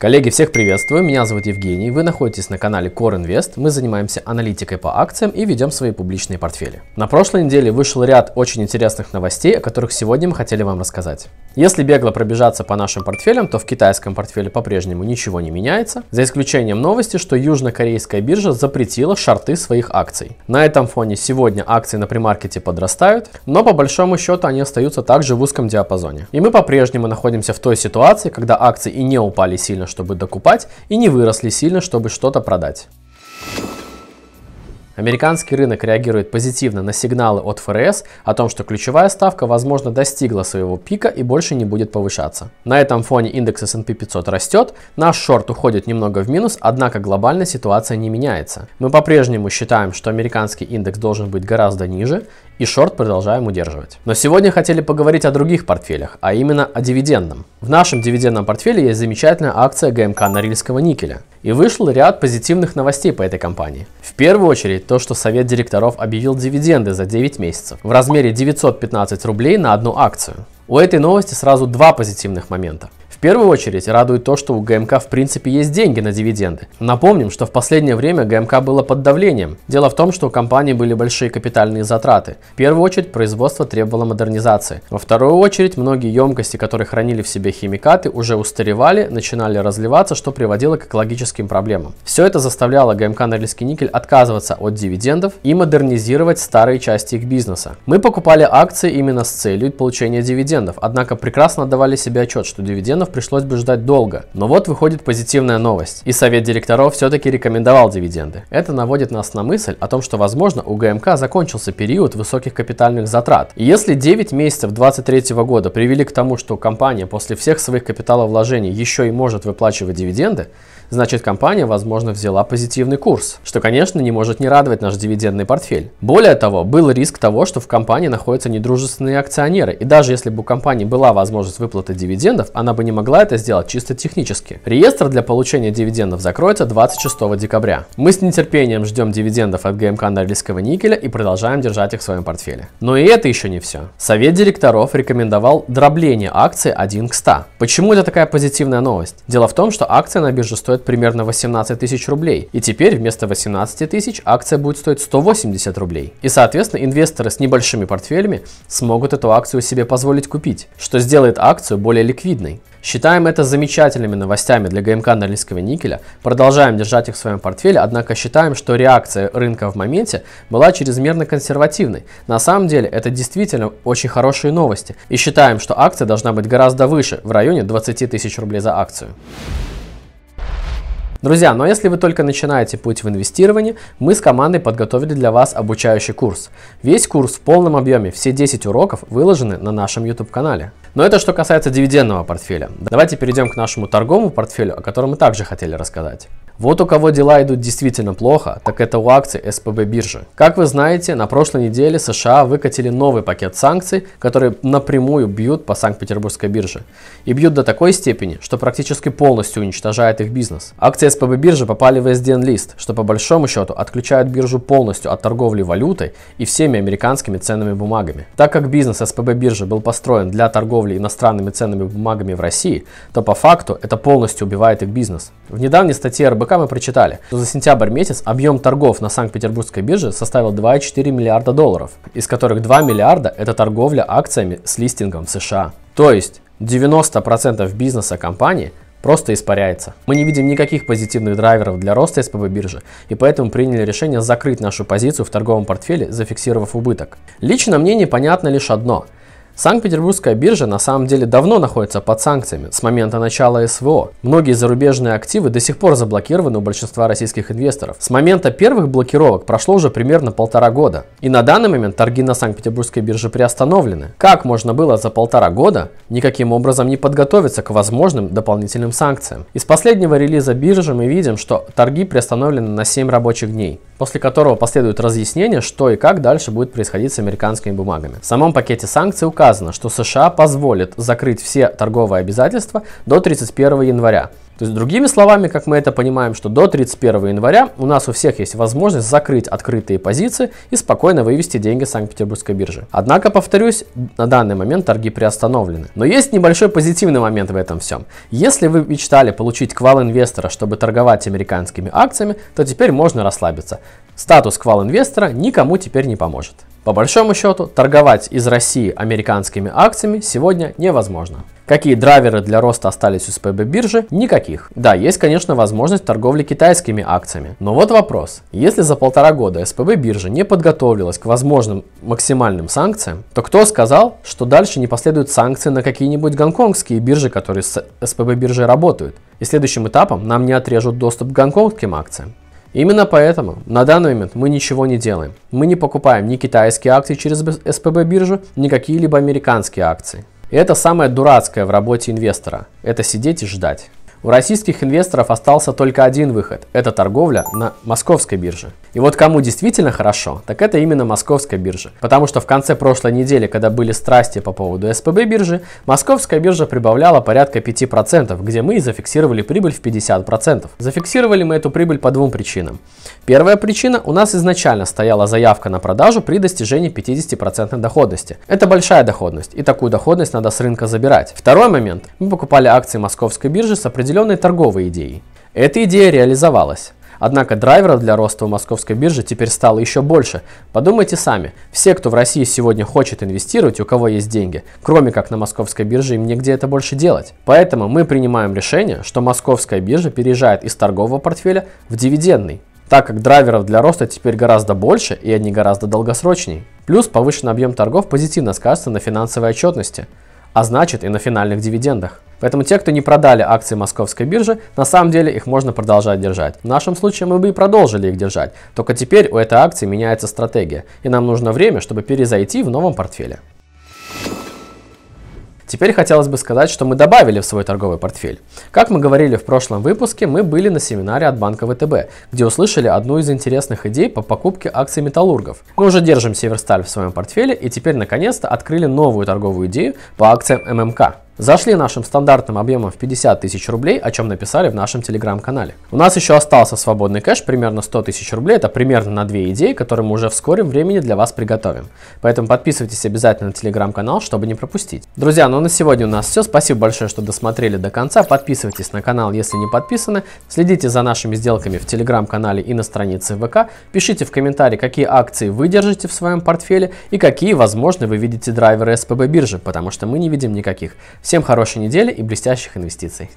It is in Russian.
Коллеги, всех приветствую, меня зовут Евгений, вы находитесь на канале Core Invest, мы занимаемся аналитикой по акциям и ведем свои публичные портфели. На прошлой неделе вышел ряд очень интересных новостей, о которых сегодня мы хотели вам рассказать. Если бегло пробежаться по нашим портфелям, то в китайском портфеле по-прежнему ничего не меняется, за исключением новости, что южнокорейская биржа запретила шарты своих акций. На этом фоне сегодня акции на премаркете подрастают, но по большому счету они остаются также в узком диапазоне. И мы по-прежнему находимся в той ситуации, когда акции и не упали сильно чтобы докупать, и не выросли сильно, чтобы что-то продать. Американский рынок реагирует позитивно на сигналы от ФРС о том, что ключевая ставка, возможно, достигла своего пика и больше не будет повышаться. На этом фоне индекс S&P 500 растет, наш шорт уходит немного в минус, однако глобальная ситуация не меняется. Мы по-прежнему считаем, что американский индекс должен быть гораздо ниже, и шорт продолжаем удерживать. Но сегодня хотели поговорить о других портфелях, а именно о дивидендном. В нашем дивидендном портфеле есть замечательная акция ГМК Норильского никеля. И вышел ряд позитивных новостей по этой компании. В первую очередь то, что совет директоров объявил дивиденды за 9 месяцев в размере 915 рублей на одну акцию. У этой новости сразу два позитивных момента первую очередь радует то, что у ГМК в принципе есть деньги на дивиденды. Напомним, что в последнее время ГМК было под давлением. Дело в том, что у компании были большие капитальные затраты. В первую очередь производство требовало модернизации. Во вторую очередь многие емкости, которые хранили в себе химикаты, уже устаревали, начинали разливаться, что приводило к экологическим проблемам. Все это заставляло ГМК Норильский никель отказываться от дивидендов и модернизировать старые части их бизнеса. Мы покупали акции именно с целью получения дивидендов, однако прекрасно отдавали себе отчет, что дивидендов пришлось бы ждать долго. Но вот выходит позитивная новость. И совет директоров все-таки рекомендовал дивиденды. Это наводит нас на мысль о том, что, возможно, у ГМК закончился период высоких капитальных затрат. И если 9 месяцев 2023 года привели к тому, что компания после всех своих капиталовложений еще и может выплачивать дивиденды, значит компания, возможно, взяла позитивный курс, что, конечно, не может не радовать наш дивидендный портфель. Более того, был риск того, что в компании находятся недружественные акционеры, и даже если бы у компании была возможность выплаты дивидендов, она бы не могла это сделать чисто технически. Реестр для получения дивидендов закроется 26 декабря. Мы с нетерпением ждем дивидендов от ГМК Норильского никеля и продолжаем держать их в своем портфеле. Но и это еще не все. Совет директоров рекомендовал дробление акции 1 к 100. Почему это такая позитивная новость? Дело в том, что акция на бирже стоит стоит примерно 18 тысяч рублей. И теперь вместо 18 тысяч акция будет стоить 180 рублей. И, соответственно, инвесторы с небольшими портфелями смогут эту акцию себе позволить купить, что сделает акцию более ликвидной. Считаем это замечательными новостями для ГМК Норильского никеля, продолжаем держать их в своем портфеле, однако считаем, что реакция рынка в моменте была чрезмерно консервативной. На самом деле это действительно очень хорошие новости и считаем, что акция должна быть гораздо выше, в районе 20 тысяч рублей за акцию. Друзья, но ну а если вы только начинаете путь в инвестировании, мы с командой подготовили для вас обучающий курс. Весь курс в полном объеме, все 10 уроков выложены на нашем YouTube-канале. Но это что касается дивидендного портфеля. Давайте перейдем к нашему торговому портфелю, о котором мы также хотели рассказать. Вот у кого дела идут действительно плохо, так это у акций СПБ биржи. Как вы знаете, на прошлой неделе США выкатили новый пакет санкций, которые напрямую бьют по Санкт-Петербургской бирже. И бьют до такой степени, что практически полностью уничтожает их бизнес. Акции СПБ биржи попали в SDN-лист, что по большому счету отключает биржу полностью от торговли валютой и всеми американскими ценными бумагами. Так как бизнес СПБ биржи был построен для торговли иностранными ценными бумагами в России, то по факту это полностью убивает их бизнес. В недавней статье РБК пока мы прочитали, что за сентябрь месяц объем торгов на Санкт-Петербургской бирже составил 2,4 миллиарда долларов, из которых 2 миллиарда – это торговля акциями с листингом в США. То есть 90% бизнеса компании просто испаряется. Мы не видим никаких позитивных драйверов для роста СПБ биржи, и поэтому приняли решение закрыть нашу позицию в торговом портфеле, зафиксировав убыток. Лично мне непонятно лишь одно – Санкт-Петербургская биржа на самом деле давно находится под санкциями с момента начала СВО. Многие зарубежные активы до сих пор заблокированы у большинства российских инвесторов. С момента первых блокировок прошло уже примерно полтора года. И на данный момент торги на Санкт-Петербургской бирже приостановлены. Как можно было за полтора года никаким образом не подготовиться к возможным дополнительным санкциям? Из последнего релиза биржи мы видим, что торги приостановлены на 7 рабочих дней после которого последует разъяснение, что и как дальше будет происходить с американскими бумагами. В самом пакете санкций указано, что США позволит закрыть все торговые обязательства до 31 января. То есть, другими словами, как мы это понимаем, что до 31 января у нас у всех есть возможность закрыть открытые позиции и спокойно вывести деньги с Санкт-Петербургской биржи. Однако, повторюсь, на данный момент торги приостановлены. Но есть небольшой позитивный момент в этом всем. Если вы мечтали получить квал инвестора, чтобы торговать американскими акциями, то теперь можно расслабиться. Статус квал-инвестора никому теперь не поможет. По большому счету, торговать из России американскими акциями сегодня невозможно. Какие драйверы для роста остались у СПБ биржи? Никаких. Да, есть, конечно, возможность торговли китайскими акциями. Но вот вопрос. Если за полтора года СПБ биржа не подготовилась к возможным максимальным санкциям, то кто сказал, что дальше не последуют санкции на какие-нибудь гонконгские биржи, которые с СПБ биржей работают? И следующим этапом нам не отрежут доступ к гонконгским акциям. Именно поэтому на данный момент мы ничего не делаем. Мы не покупаем ни китайские акции через СПБ биржу, ни какие-либо американские акции. И это самое дурацкое в работе инвестора – это сидеть и ждать. У российских инвесторов остался только один выход – это торговля на московской бирже. И вот кому действительно хорошо, так это именно московская биржа. Потому что в конце прошлой недели, когда были страсти по поводу СПБ биржи, московская биржа прибавляла порядка 5%, где мы и зафиксировали прибыль в 50%. Зафиксировали мы эту прибыль по двум причинам. Первая причина – у нас изначально стояла заявка на продажу при достижении 50% доходности. Это большая доходность, и такую доходность надо с рынка забирать. Второй момент – мы покупали акции московской биржи с определенным определенной торговой идеей. Эта идея реализовалась. Однако драйвера для роста у московской биржи теперь стало еще больше. Подумайте сами, все, кто в России сегодня хочет инвестировать, у кого есть деньги, кроме как на московской бирже, им негде это больше делать. Поэтому мы принимаем решение, что московская биржа переезжает из торгового портфеля в дивидендный так как драйверов для роста теперь гораздо больше и они гораздо долгосрочнее. Плюс повышенный объем торгов позитивно скажется на финансовой отчетности, а значит и на финальных дивидендах. Поэтому те, кто не продали акции московской биржи, на самом деле их можно продолжать держать. В нашем случае мы бы и продолжили их держать, только теперь у этой акции меняется стратегия, и нам нужно время, чтобы перезайти в новом портфеле. Теперь хотелось бы сказать, что мы добавили в свой торговый портфель. Как мы говорили в прошлом выпуске, мы были на семинаре от банка ВТБ, где услышали одну из интересных идей по покупке акций металлургов. Мы уже держим Северсталь в своем портфеле и теперь наконец-то открыли новую торговую идею по акциям ММК. Зашли нашим стандартным объемом в 50 тысяч рублей, о чем написали в нашем телеграм-канале. У нас еще остался свободный кэш, примерно 100 тысяч рублей, это примерно на две идеи, которые мы уже в скором времени для вас приготовим. Поэтому подписывайтесь обязательно на телеграм-канал, чтобы не пропустить. Друзья, ну на сегодня у нас все. Спасибо большое, что досмотрели до конца. Подписывайтесь на канал, если не подписаны. Следите за нашими сделками в телеграм-канале и на странице ВК. Пишите в комментарии, какие акции вы держите в своем портфеле и какие, возможно, вы видите драйверы СПБ биржи, потому что мы не видим никаких. Всем хорошей недели и блестящих инвестиций!